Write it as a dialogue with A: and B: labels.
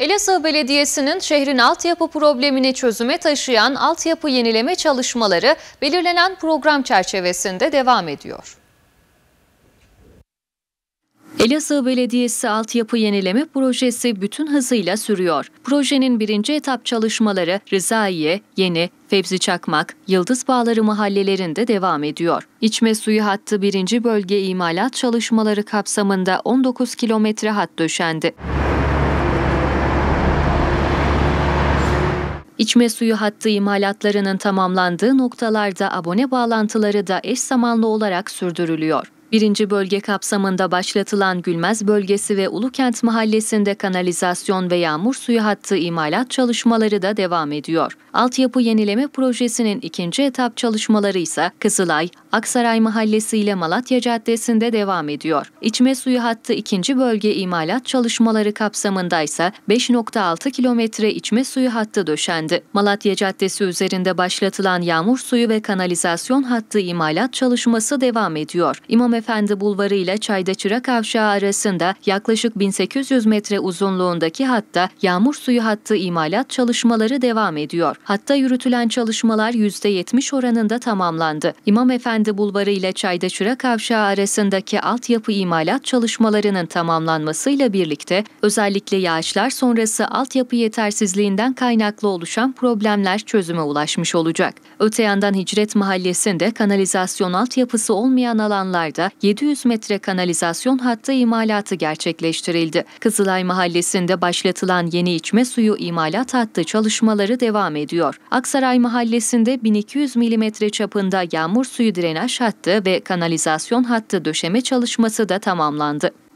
A: Elazığ Belediyesi'nin şehrin altyapı problemini çözüme taşıyan altyapı yenileme çalışmaları belirlenen program çerçevesinde devam ediyor. Elazığ Belediyesi altyapı yenileme projesi bütün hızıyla sürüyor. Projenin birinci etap çalışmaları Rızaiye, Yeni, Fevzi Çakmak, Yıldız Bağları mahallelerinde devam ediyor. İçme suyu hattı birinci bölge imalat çalışmaları kapsamında 19 kilometre hat döşendi. İçme suyu hattı imalatlarının tamamlandığı noktalarda abone bağlantıları da eş zamanlı olarak sürdürülüyor. Birinci bölge kapsamında başlatılan Gülmez bölgesi ve Ulukent mahallesinde kanalizasyon ve yağmur suyu hattı imalat çalışmaları da devam ediyor. Altyapı yenileme projesinin ikinci etap çalışmaları ise Kızılay, Aksaray Mahallesi ile Malatya Caddesi'nde devam ediyor. İçme suyu hattı ikinci bölge imalat çalışmaları kapsamında ise 5.6 kilometre içme suyu hattı döşendi. Malatya Caddesi üzerinde başlatılan yağmur suyu ve kanalizasyon hattı imalat çalışması devam ediyor. İmam Efendi Bulvarı ile Çayda Çırak Avşağı arasında yaklaşık 1800 metre uzunluğundaki hatta yağmur suyu hattı imalat çalışmaları devam ediyor. Hatta yürütülen çalışmalar %70 oranında tamamlandı. İmam Efendi Bulvarı ile Çayda Çırak Avşağı arasındaki altyapı imalat çalışmalarının tamamlanmasıyla birlikte özellikle yağışlar sonrası altyapı yetersizliğinden kaynaklı oluşan problemler çözüme ulaşmış olacak. Öte yandan Hicret Mahallesi'nde kanalizasyon altyapısı olmayan alanlarda 700 metre kanalizasyon hattı imalatı gerçekleştirildi. Kızılay Mahallesi'nde başlatılan yeni içme suyu imalat hattı çalışmaları devam ediyor. Aksaray Mahallesi'nde 1200 mm çapında yağmur suyu drenaj hattı ve kanalizasyon hattı döşeme çalışması da tamamlandı.